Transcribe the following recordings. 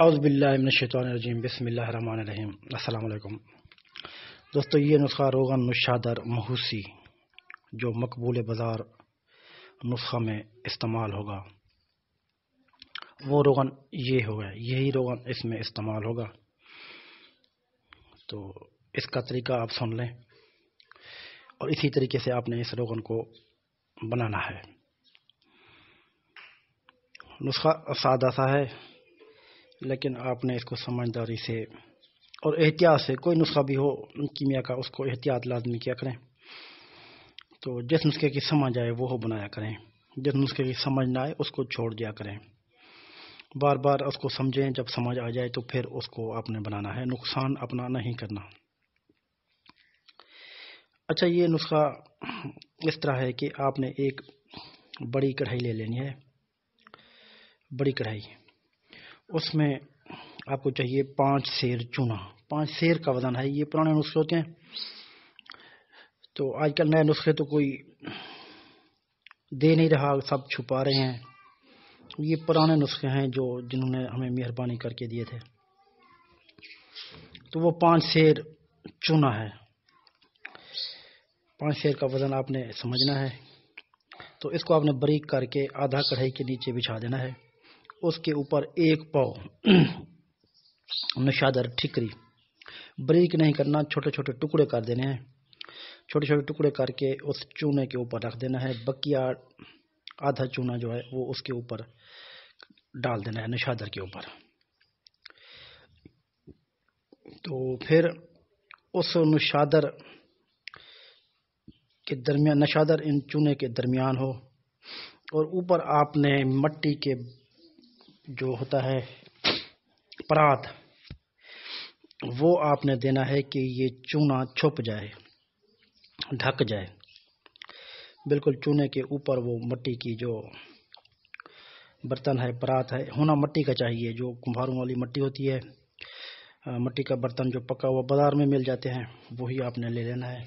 अउज़बिल्लाशतरजीम बसमीम अल्लाम दोस्तों ये नुस्खा रोगन नुशादर महूसी जो मकबूल बाज़ार नुस्खा में इस्तेमाल होगा वो रोगन ये होगा यही रोगन इसमें इस्तेमाल होगा तो इसका तरीका आप सुन लें और इसी तरीके से आपने इस रोगन को बनाना है नुस्खा सादा सा है लेकिन आपने इसको समझदारी से और एहतियात से कोई नुस्खा भी हो कीमिया का उसको एहतियात लाजमी किया करें तो जिस नुस्खे की समझ आए वो हो बनाया करें जिस नुस्खे की समझ ना आए उसको छोड़ दिया करें बार बार उसको समझें जब समझ आ जाए तो फिर उसको आपने बनाना है नुकसान अपना नहीं करना अच्छा ये नुस्खा इस तरह है कि आपने एक बड़ी कढ़ाई ले लेनी है बड़ी कढ़ाई उसमें आपको चाहिए पांच शेर चूना पांच शेर का वजन है ये पुराने नुस्खे होते हैं तो आजकल नए नुस्खे तो कोई दे नहीं रहा सब छुपा रहे हैं ये पुराने नुस्खे हैं जो जिन्होंने हमें मेहरबानी करके दिए थे तो वो पांच शेर चूना है पांच शेर का वजन आपने समझना है तो इसको आपने बरीक करके आधा कढ़ाई के नीचे बिछा देना है उसके ऊपर एक पाव नशादर ठिकरी बरीक नहीं करना छोटे छोटे टुकड़े कर देने हैं छोटे छोटे टुकड़े करके उस चूने के ऊपर रख देना है बकिया आधा चूना जो है वो उसके ऊपर डाल देना है नशादर के ऊपर तो फिर उस नशादर के दरमियान नशादर इन चूने के दरमियान हो और ऊपर आपने मट्टी के जो होता है परात वो आपने देना है कि ये चूना छुप जाए ढक जाए बिल्कुल चूने के ऊपर वो मट्टी की जो बर्तन है परात है होना मट्टी का चाहिए जो कुम्हारों वाली मट्टी होती है मट्टी का बर्तन जो पका हुआ बाज़ार में मिल जाते हैं वही आपने ले लेना है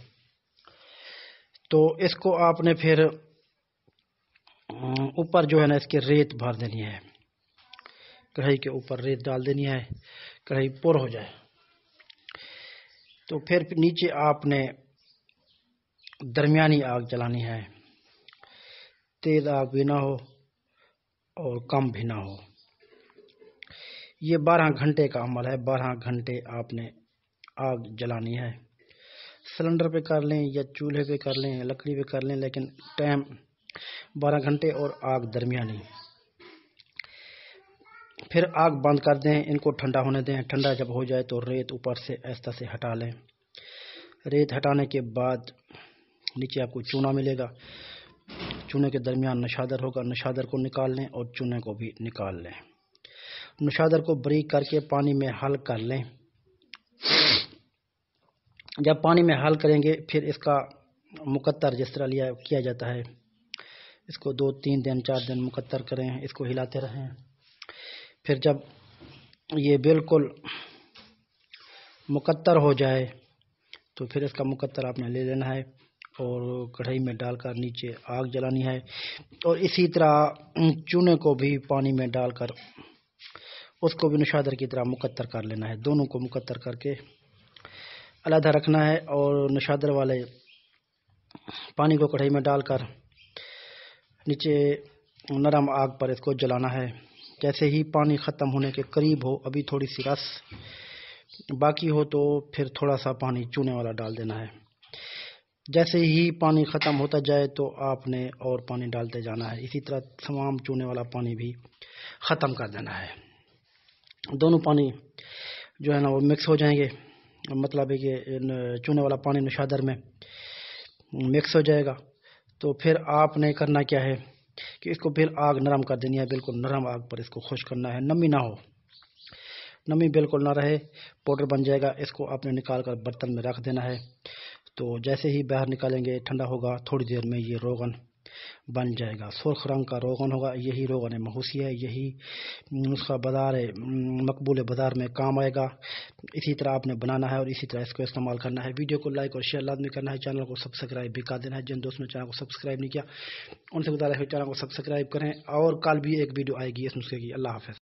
तो इसको आपने फिर ऊपर जो है ना इसके रेत भर देनी है कढ़ाई के ऊपर रेत डाल देनी है कढ़ाई पुर हो जाए तो फिर नीचे आपने दरमियानी आग जलानी है तेज आग भी ना हो और कम भी ना हो ये बारह घंटे का अमल है बारह घंटे आपने आग जलानी है सिलेंडर पे कर लें या चूल्हे पे कर लें लकड़ी पे कर लें लेकिन टाइम बारह घंटे और आग दरमियानी फिर आग बंद कर दें इनको ठंडा होने दें ठंडा जब हो जाए तो रेत ऊपर से ऐसा से हटा लें रेत हटाने के बाद नीचे आपको चूना मिलेगा चूने के दरमियान नशादर होगा नशादर को निकाल लें और चूने को भी निकाल लें नशादर को ब्रीक करके पानी में हल कर लें जब पानी में हल करेंगे फिर इसका मुकत्तर जिस तरह लिया किया जाता है इसको दो तीन दिन चार दिन मुकत्तर करें इसको हिलाते रहें फिर जब ये बिल्कुल मुकत्तर हो जाए तो फिर इसका मुकत्तर आपने ले लेना है और कढ़ाई में डालकर नीचे आग जलानी है और इसी तरह चूने को भी पानी में डालकर उसको भी नुशादर की तरह मुकत्तर कर लेना है दोनों को मुकत्तर करके अलहदा रखना है और नशादर वाले पानी को कढ़ाई में डालकर नीचे नरम आग पर इसको जलाना है जैसे ही पानी ख़त्म होने के करीब हो अभी थोड़ी सी रस बाकी हो तो फिर थोड़ा सा पानी चूने वाला डाल देना है जैसे ही पानी ख़त्म होता जाए तो आपने और पानी डालते जाना है इसी तरह तमाम चूने वाला पानी भी ख़त्म कर देना है दोनों पानी जो है ना वो मिक्स हो जाएंगे मतलब है कि चूने वाला पानी नुशादर में मिक्स हो जाएगा तो फिर आपने करना क्या है कि इसको बिल आग नरम कर देनी है बिल्कुल नरम आग पर इसको खुश करना है नमी ना हो नमी बिल्कुल ना रहे पाउडर बन जाएगा इसको आपने निकाल कर बर्तन में रख देना है तो जैसे ही बाहर निकालेंगे ठंडा होगा थोड़ी देर में ये रोगन बन जाएगा सुर्ख रंग का रोगन होगा यही रोगन महूसी है यही नुस्खा बाजार मकबूल बाज़ार में काम आएगा इसी तरह आपने बनाना है और इसी तरह इसको इस्तेमाल करना है वीडियो को लाइक और शेयर लादमी करना है चैनल को सब्सक्राइब भी कर देना है जिन दोस्तों ने चैनल को सब्सक्राइब नहीं किया उनसे गुजारिश है चैनल को सब्सक्राइब करें और कल भी एक वीडियो आएगी इस नुस्खे की अल्लाह हाफ